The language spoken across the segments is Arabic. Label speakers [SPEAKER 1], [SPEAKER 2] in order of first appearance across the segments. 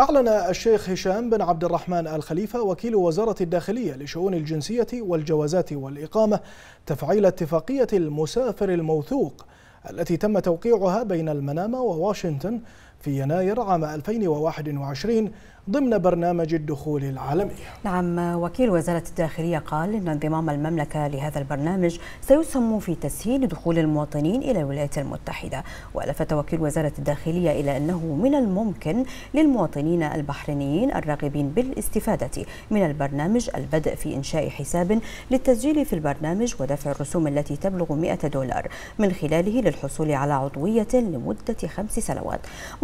[SPEAKER 1] أعلن الشيخ هشام بن عبد الرحمن الخليفة وكيل وزارة الداخلية لشؤون الجنسية والجوازات والإقامة تفعيل اتفاقية المسافر الموثوق التي تم توقيعها بين المنامة وواشنطن في يناير عام
[SPEAKER 2] 2021 ضمن برنامج الدخول العالمي نعم وكيل وزارة الداخلية قال إن انضمام المملكة لهذا البرنامج سيسهم في تسهيل دخول المواطنين إلى الولايات المتحدة ولفت وكيل وزارة الداخلية إلى أنه من الممكن للمواطنين البحرينيين الراغبين بالاستفادة من البرنامج البدء في إنشاء حساب للتسجيل في البرنامج ودفع الرسوم التي تبلغ 100 دولار من خلاله للحصول على عضوية لمدة خمس سنوات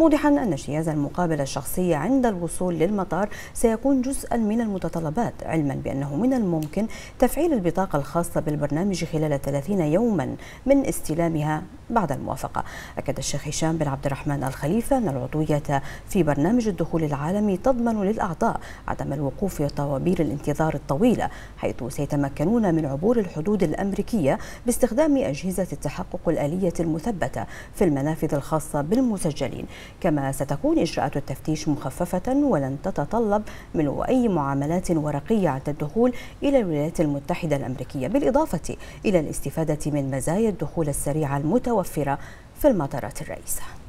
[SPEAKER 2] موضحا أن اجتياز المقابلة الشخصية عند الوصول للمطار سيكون جزءا من المتطلبات علما بأنه من الممكن تفعيل البطاقة الخاصة بالبرنامج خلال 30 يوما من استلامها بعد الموافقة أكد الشيخ هشام بن عبد الرحمن الخليفة أن العضوية في برنامج الدخول العالمي تضمن للأعضاء عدم الوقوف في طوابير الانتظار الطويلة حيث سيتمكنون من عبور الحدود الأمريكية باستخدام أجهزة التحقق الآلية المثبتة في المنافذ الخاصة بالمسجلين كما ستكون إجراءات التفتيش مخففة ولن تتطلب من أي معاملات ورقية عند الدخول إلى الولايات المتحدة الأمريكية بالإضافة إلى الاستفادة من مزايا الدخول السريع المتوفر المتوفرة في المطارات الرئيسة